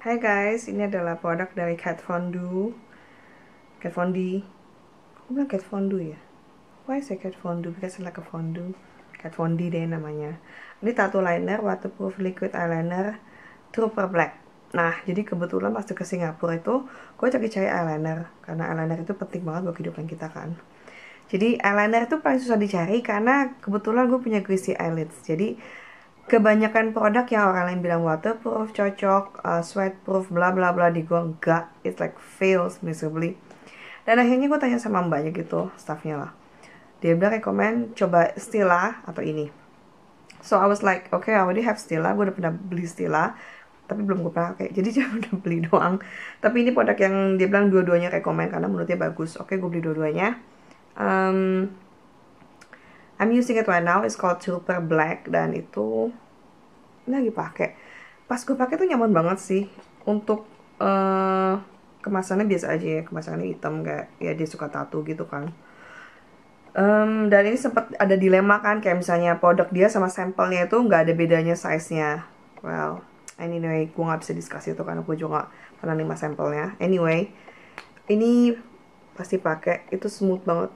Hai guys, ini adalah produk dari Cat Fondue. Cat Fondue. Aku bilang Cat Fondue ya? Why say Cat Fondue? Because I like a fondue. Cat Fondue deh namanya. Ini tattoo liner, waterproof liquid eyeliner, Trooper Black. Nah, jadi kebetulan pas ke Singapura itu, gue cari-cari eyeliner. Karena eyeliner itu penting banget buat kehidupan kita kan. Jadi eyeliner itu paling susah dicari karena kebetulan gue punya greasy eyelids. Jadi kebanyakan produk yang orang lain bilang waterproof cocok uh, sweatproof bla bla bla di gua enggak it's like fails miserably dan akhirnya gue tanya sama mbaknya gitu staffnya lah dia bilang rekomend coba Stila atau ini so I was like okay I already have Stila gue udah pernah beli Stila tapi belum gue pakai jadi cuma udah beli doang tapi ini produk yang dia bilang dua-duanya rekomend karena menurut dia bagus oke okay, gue beli dua-duanya um, I'm using it right now, it's called Super Black dan itu ini lagi pakai. Pas gue pakai tuh nyaman banget sih. Untuk uh, kemasannya biasa aja ya, kemasannya hitam kayak ya dia suka tato gitu kan. Um, dan ini sempat ada dilema kan kayak misalnya produk dia sama sampelnya itu nggak ada bedanya size-nya. Well, anyway, gue nggak bisa diskusi itu karena gue juga gak pernah lima sampelnya. Anyway, ini pasti pakai itu smooth banget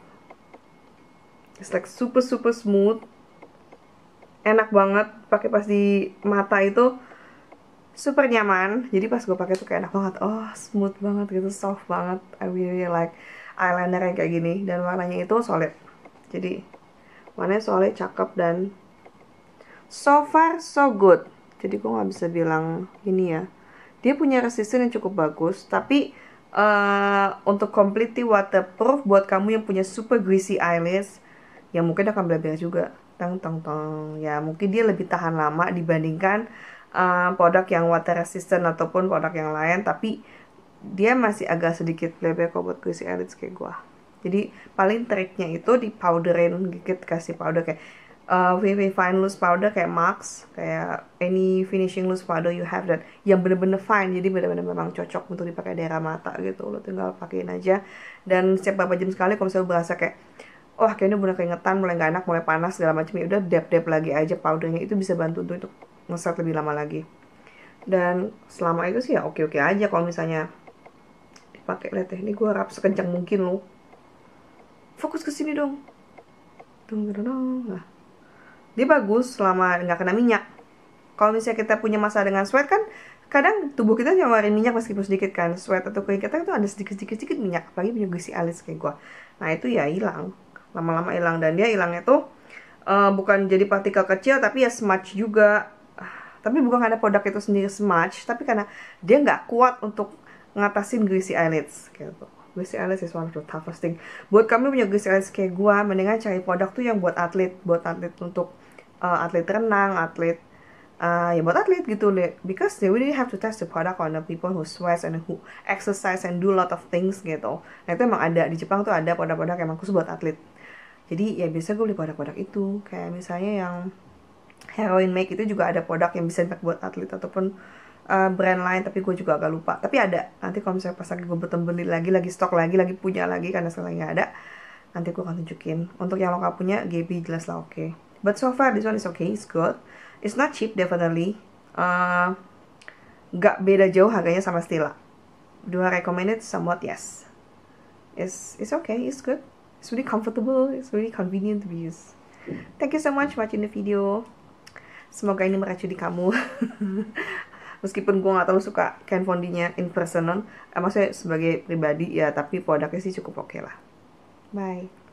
it's like super super smooth enak banget pakai pas di mata itu super nyaman jadi pas gue pakai tuh kayak enak banget oh smooth banget gitu soft banget I really like eyeliner yang kayak gini dan warnanya itu solid jadi warnanya solid cakep dan so far so good jadi gue nggak bisa bilang ini ya dia punya resisten yang cukup bagus tapi uh, untuk completely waterproof buat kamu yang punya super greasy eyelids ya mungkin akan belajar juga tang tang tang ya mungkin dia lebih tahan lama dibandingkan uh, produk yang water resistant ataupun produk yang lain tapi dia masih agak sedikit bleber kok buat kulit elit kayak gua jadi paling triknya itu di powderin gigit kasih powder kayak uh, eh, VV fine loose powder kayak Max kayak any finishing loose powder you have that yang bener-bener fine jadi bener-bener memang cocok untuk dipakai daerah mata gitu lo tinggal pakein aja dan setiap berapa jam sekali kalau misalnya berasa kayak wah oh, kayaknya udah keingetan mulai nggak enak mulai panas segala macam ya udah dep dep lagi aja powdernya itu bisa bantu untuk, untuk ngeset lebih lama lagi dan selama itu sih ya oke oke aja kalau misalnya dipakai lihat ini gue rap sekencang mungkin loh fokus ke sini dong dong dong nah dia bagus selama nggak kena minyak kalau misalnya kita punya masalah dengan sweat kan kadang tubuh kita nyawarin minyak meskipun sedikit kan sweat atau kita itu ada sedikit sedikit sedikit minyak apalagi punya gusi alis kayak gue nah itu ya hilang lama-lama hilang dan dia hilangnya tuh uh, bukan jadi partikel kecil tapi ya smudge juga tapi bukan ada produk itu sendiri smudge tapi karena dia nggak kuat untuk ngatasin greasy eyelids gitu greasy eyelids is one of the toughest thing buat kami punya greasy eyelids kayak gua mendingan cari produk tuh yang buat atlet buat atlet untuk uh, atlet renang atlet uh, ya buat atlet gitu deh because they really have to test the product on the people who sweat and who exercise and do a lot of things gitu nah itu emang ada di Jepang tuh ada produk-produk emang khusus buat atlet jadi ya biasa gue beli produk-produk itu kayak misalnya yang heroin make itu juga ada produk yang bisa dipakai buat atlet ataupun uh, brand lain tapi gue juga agak lupa tapi ada nanti kalau misalnya pas lagi gue betul beli lagi lagi stok lagi lagi punya lagi karena sekarang nggak ada nanti gue akan tunjukin untuk yang lokal punya GB jelas lah oke okay. but so far this one is okay it's good it's not cheap definitely uh, eh, gak beda jauh harganya sama Stila do I recommend it somewhat yes it's it's okay it's good it's really comfortable it's really convenient to be used thank you so much watching the video semoga ini meracuni kamu meskipun gue gak terlalu suka Ken Fondinya in person eh, maksudnya sebagai pribadi ya tapi produknya sih cukup oke okay lah bye